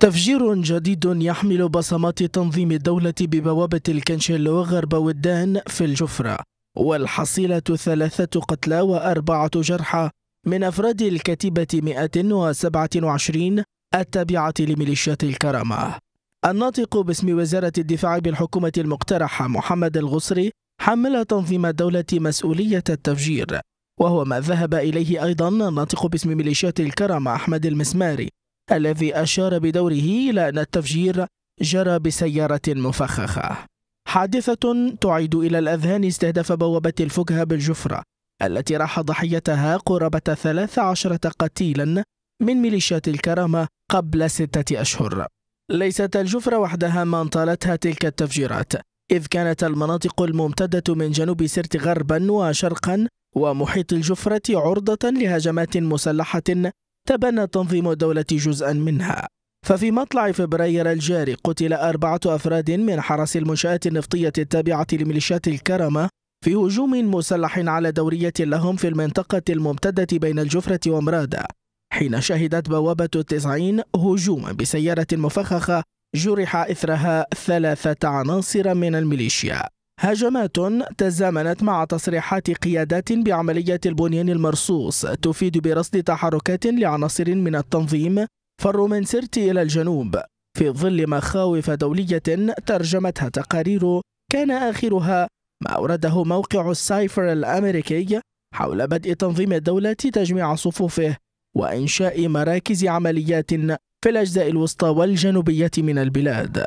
تفجير جديد يحمل بصمات تنظيم الدولة ببوابة الكنشل وغرب ودان في الجفرة والحصيلة ثلاثة قتلى وأربعة جرحى من أفراد الكتيبة 127 التابعة لميليشيات الكرامة الناطق باسم وزارة الدفاع بالحكومة المقترحة محمد الغصري حمل تنظيم الدولة مسؤولية التفجير وهو ما ذهب إليه أيضا الناطق باسم ميليشيات الكرامة أحمد المسماري الذي أشار بدوره إلى أن التفجير جرى بسيارة مفخخة حادثة تعيد إلى الأذهان استهداف بوابة الفكهة بالجفرة التي راح ضحيتها قرابة 13 قتيلا من ميليشيات الكرامة قبل ستة أشهر ليست الجفرة وحدها ما انطالتها تلك التفجيرات إذ كانت المناطق الممتدة من جنوب سرت غربا وشرقا ومحيط الجفرة عرضة لهجمات مسلحة تبنى تنظيم الدولة جزءا منها ففي مطلع فبراير الجاري قتل أربعة أفراد من حرس المنشآت النفطية التابعة لميليشيات الكرمة في هجوم مسلح على دورية لهم في المنطقة الممتدة بين الجفرة ومرادة حين شهدت بوابة التسعين هجوما بسيارة مفخخة جرح إثرها ثلاثة عناصر من الميليشيا هجمات تزامنت مع تصريحات قيادات بعملية البنيان المرصوص تفيد برصد تحركات لعناصر من التنظيم فروا من سرت إلى الجنوب في ظل مخاوف دولية ترجمتها تقارير كان آخرها ما أورده موقع السايفر الأمريكي حول بدء تنظيم الدولة تجميع صفوفه وإنشاء مراكز عمليات في الأجزاء الوسطى والجنوبية من البلاد